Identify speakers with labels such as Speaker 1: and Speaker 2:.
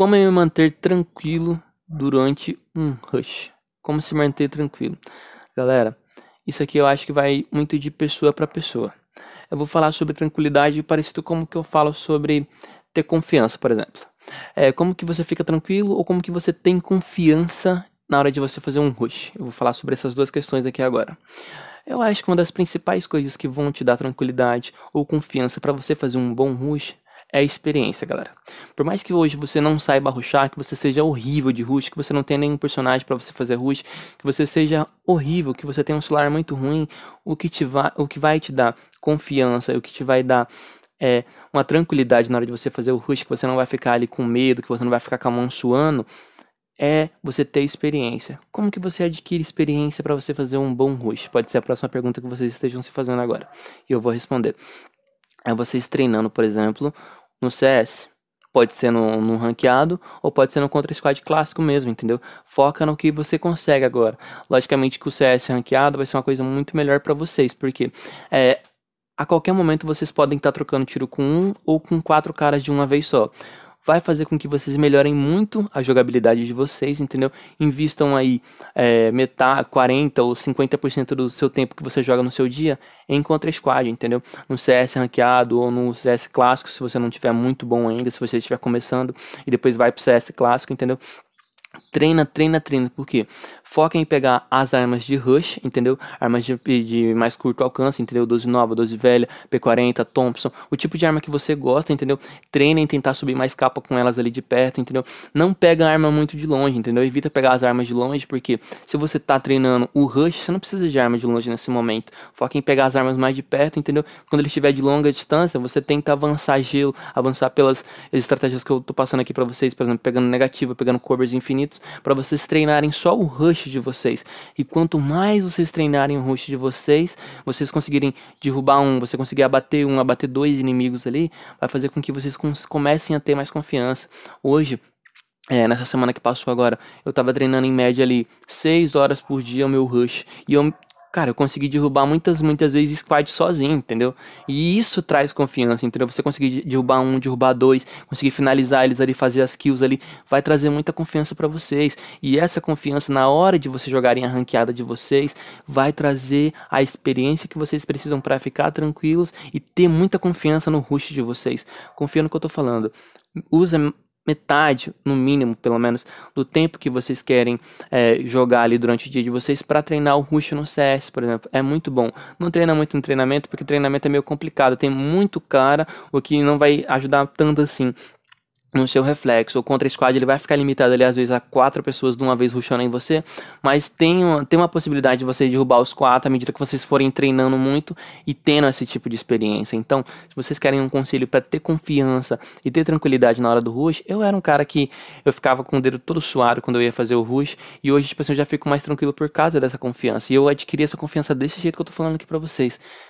Speaker 1: Como me manter tranquilo durante um rush? Como se manter tranquilo? Galera, isso aqui eu acho que vai muito de pessoa para pessoa. Eu vou falar sobre tranquilidade parecido com o que eu falo sobre ter confiança, por exemplo. É, como que você fica tranquilo ou como que você tem confiança na hora de você fazer um rush? Eu vou falar sobre essas duas questões aqui agora. Eu acho que uma das principais coisas que vão te dar tranquilidade ou confiança para você fazer um bom rush é experiência, galera. Por mais que hoje você não saiba rushar, que você seja horrível de rush, que você não tenha nenhum personagem para você fazer rush, que você seja horrível, que você tenha um celular muito ruim, o que, te va o que vai te dar confiança, o que te vai dar é, uma tranquilidade na hora de você fazer o rush, que você não vai ficar ali com medo, que você não vai ficar com a mão suando, é você ter experiência. Como que você adquire experiência para você fazer um bom rush? Pode ser a próxima pergunta que vocês estejam se fazendo agora. E eu vou responder. É vocês treinando, por exemplo, no CS. Pode ser no, no ranqueado ou pode ser no contra squad clássico mesmo, entendeu? Foca no que você consegue agora. Logicamente que o CS ranqueado vai ser uma coisa muito melhor para vocês, porque é, a qualquer momento vocês podem estar tá trocando tiro com um ou com quatro caras de uma vez só vai fazer com que vocês melhorem muito a jogabilidade de vocês, entendeu? Invistam aí é, metade, 40% ou 50% do seu tempo que você joga no seu dia em contra-squad, entendeu? No CS ranqueado ou no CS clássico, se você não tiver muito bom ainda, se você estiver começando, e depois vai pro CS clássico, entendeu? treina, treina, treina. Por quê? Foca em pegar as armas de rush, entendeu? Armas de, de mais curto alcance, entendeu? 12 nova, 12 velha, P40, Thompson. O tipo de arma que você gosta, entendeu? Treina em tentar subir mais capa com elas ali de perto, entendeu? Não pega a arma muito de longe, entendeu? Evita pegar as armas de longe, porque se você tá treinando o rush, você não precisa de arma de longe nesse momento. Foca em pegar as armas mais de perto, entendeu? Quando ele estiver de longa distância, você tenta avançar gelo, avançar pelas estratégias que eu tô passando aqui para vocês, por exemplo, pegando negativa, pegando covers infinitos, para vocês treinarem só o rush de vocês. E quanto mais vocês treinarem o rush de vocês, vocês conseguirem derrubar um, você conseguir abater um, abater dois inimigos ali, vai fazer com que vocês comecem a ter mais confiança. Hoje, é, nessa semana que passou agora, eu tava treinando em média ali 6 horas por dia o meu rush. E eu Cara, eu consegui derrubar muitas, muitas vezes squad sozinho, entendeu? E isso traz confiança, entendeu? Você conseguir derrubar um, derrubar dois, conseguir finalizar eles ali, fazer as kills ali, vai trazer muita confiança para vocês. E essa confiança na hora de vocês jogarem a ranqueada de vocês, vai trazer a experiência que vocês precisam para ficar tranquilos e ter muita confiança no rush de vocês. Confia no que eu tô falando. Usa metade, no mínimo, pelo menos, do tempo que vocês querem é, jogar ali durante o dia de vocês para treinar o rush no CS, por exemplo. É muito bom. Não treina muito no treinamento, porque treinamento é meio complicado. Tem muito cara, o que não vai ajudar tanto assim no seu reflexo. O contra squad ele vai ficar limitado ali às vezes a quatro pessoas de uma vez rushando em você, mas tem uma, tem uma possibilidade de você derrubar os quatro à medida que vocês forem treinando muito e tendo esse tipo de experiência. Então, se vocês querem um conselho para ter confiança e ter tranquilidade na hora do rush, eu era um cara que eu ficava com o dedo todo suado quando eu ia fazer o rush e hoje tipo assim, eu já fico mais tranquilo por causa dessa confiança. E eu adquiri essa confiança desse jeito que eu tô falando aqui para vocês.